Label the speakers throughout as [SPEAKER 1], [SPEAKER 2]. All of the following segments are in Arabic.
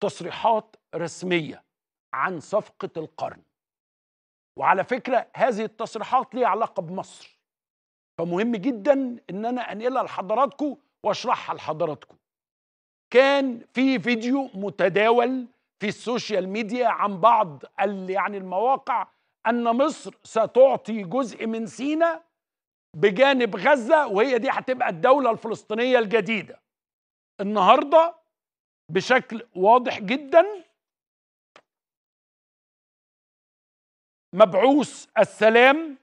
[SPEAKER 1] تصريحات رسميه عن صفقه القرن وعلى فكره هذه التصريحات ليها علاقه بمصر فمهم جدا ان انا انقلها لحضراتكم واشرحها لحضراتكم كان في فيديو متداول في السوشيال ميديا عن بعض يعني المواقع ان مصر ستعطي جزء من سينا بجانب غزه وهي دي هتبقى الدوله الفلسطينيه الجديده النهارده بشكل واضح جدا مبعوث السلام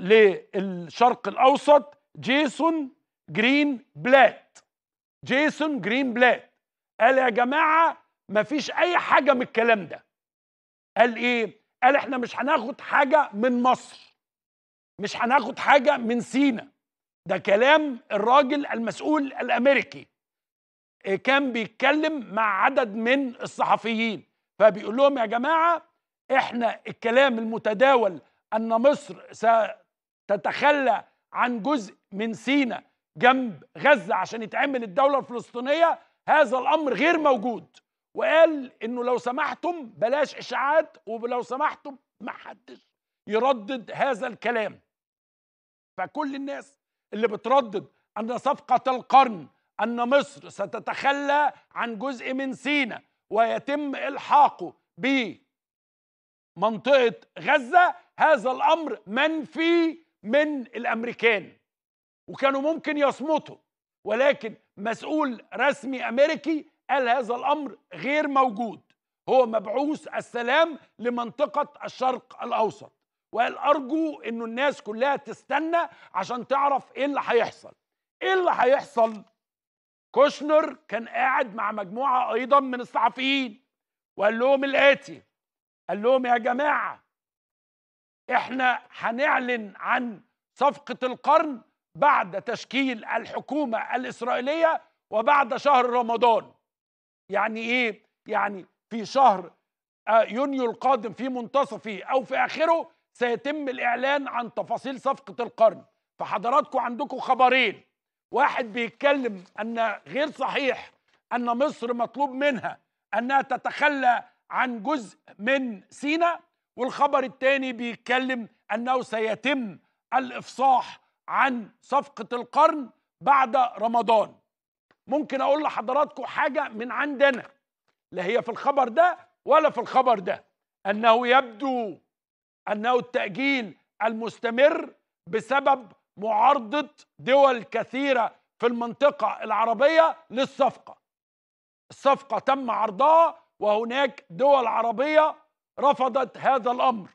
[SPEAKER 1] للشرق الاوسط جيسون جرين بلات جيسون جرين بلات قال يا جماعه ما فيش اي حاجه من الكلام ده قال ايه قال احنا مش هناخد حاجه من مصر مش هناخد حاجه من سينا ده كلام الراجل المسؤول الامريكي آه، كان بيتكلم مع عدد من الصحفيين فبيقول لهم يا جماعه احنا الكلام المتداول ان مصر ستتخلى عن جزء من سينا جنب غزه عشان يتعمل الدوله الفلسطينيه هذا الامر غير موجود وقال انه لو سمحتم بلاش اشاعات ولو سمحتم ما حدش يردد هذا الكلام فكل الناس اللي بتردد ان صفقه القرن أن مصر ستتخلى عن جزء من سينا ويتم إلحاقه بمنطقة غزة هذا الأمر منفي من الأمريكان وكانوا ممكن يصمتوا ولكن مسؤول رسمي أمريكي قال هذا الأمر غير موجود هو مبعوث السلام لمنطقة الشرق الأوسط وقال أرجو أن الناس كلها تستنى عشان تعرف إيه اللي هيحصل إيه اللي هيحصل كوشنر كان قاعد مع مجموعة أيضا من الصحفيين وقال لهم الآتي قال لهم يا جماعة إحنا هنعلن عن صفقة القرن بعد تشكيل الحكومة الإسرائيلية وبعد شهر رمضان يعني إيه؟ يعني في شهر آه، يونيو القادم في منتصفه أو في آخره سيتم الإعلان عن تفاصيل صفقة القرن فحضراتكم عندكم خبرين واحد بيتكلم ان غير صحيح ان مصر مطلوب منها انها تتخلى عن جزء من سينا والخبر الثاني بيتكلم انه سيتم الافصاح عن صفقه القرن بعد رمضان ممكن اقول لحضراتكم حاجه من عندنا لا هي في الخبر ده ولا في الخبر ده انه يبدو انه التاجيل المستمر بسبب معارضه دول كثيره في المنطقه العربيه للصفقه. الصفقه تم عرضها وهناك دول عربيه رفضت هذا الامر.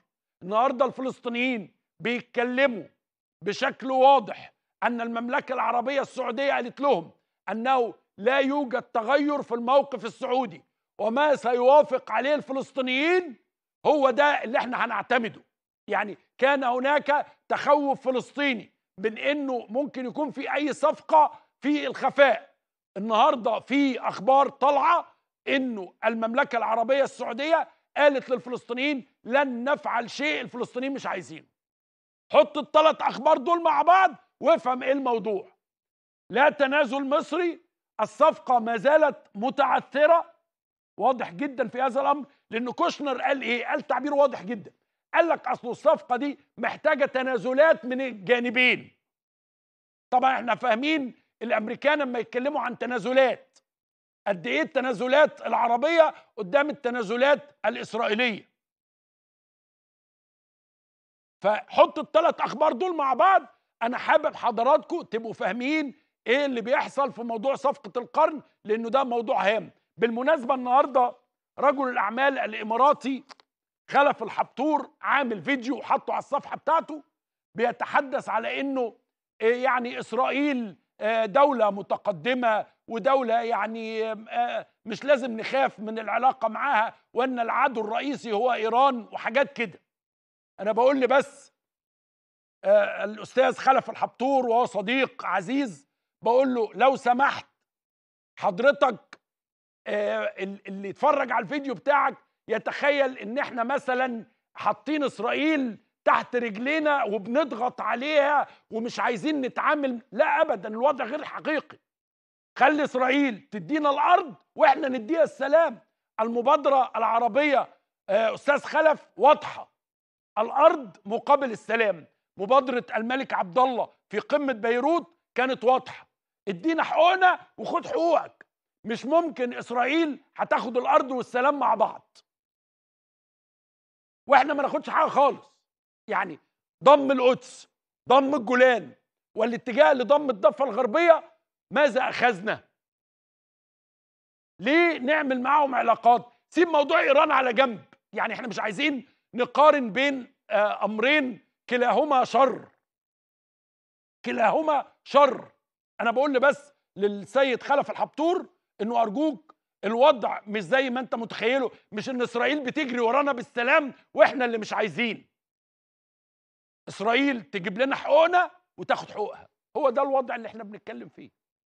[SPEAKER 1] النهارده الفلسطينيين بيتكلموا بشكل واضح ان المملكه العربيه السعوديه قالت لهم انه لا يوجد تغير في الموقف السعودي وما سيوافق عليه الفلسطينيين هو ده اللي احنا هنعتمده يعني كان هناك تخوف فلسطيني من انه ممكن يكون في اي صفقه في الخفاء النهارده في اخبار طالعه انه المملكه العربيه السعوديه قالت للفلسطينيين لن نفعل شيء الفلسطينيين مش عايزينه حط الثلاث اخبار دول مع بعض وافهم ايه الموضوع لا تنازل مصري الصفقه ما زالت متعثره واضح جدا في هذا الامر لان كوشنر قال ايه قال تعبير واضح جدا قال لك اصل الصفقه دي محتاجه تنازلات من الجانبين طبعا احنا فاهمين الامريكان لما يتكلموا عن تنازلات قد ايه التنازلات العربيه قدام التنازلات الاسرائيليه فحط الثلاث اخبار دول مع بعض انا حابب حضراتكم تبقوا فاهمين ايه اللي بيحصل في موضوع صفقه القرن لانه ده موضوع هام بالمناسبه النهارده رجل الاعمال الاماراتي خلف الحبتور عامل فيديو وحطه على الصفحه بتاعته بيتحدث على انه آه، يعني اسرائيل آه، دوله متقدمه ودوله يعني آه، مش لازم نخاف من العلاقه معاها وان العدو الرئيسي هو ايران وحاجات كده انا بقول لي بس الاستاذ خلف الحبتور وهو صديق عزيز بقول له لو سمحت حضرتك اللي اتفرج على الفيديو بتاعك يتخيل ان احنا مثلا حاطين اسرائيل تحت رجلينا وبنضغط عليها ومش عايزين نتعامل لا ابدا الوضع غير حقيقي خلي اسرائيل تدينا الارض واحنا نديها السلام المبادره العربيه آه، استاذ خلف واضحه الارض مقابل السلام مبادره الملك عبد الله في قمه بيروت كانت واضحه ادينا حقوقنا وخد حقوقك مش ممكن اسرائيل هتاخد الارض والسلام مع بعض واحنا ما ناخدش حاجه خالص يعني ضم القدس ضم الجولان والاتجاه لضم الضفه الغربيه ماذا اخذنا ليه نعمل معاهم علاقات سيب موضوع ايران على جنب يعني احنا مش عايزين نقارن بين آه، امرين كلاهما شر كلاهما شر انا بقول بس للسيد خلف الحبتور انه ارجوك الوضع مش زي ما انت متخيله مش ان اسرائيل بتجري ورانا بالسلام واحنا اللي مش عايزين اسرائيل تجيب لنا حقوقنا وتاخد حقوقها هو ده الوضع اللي احنا بنتكلم فيه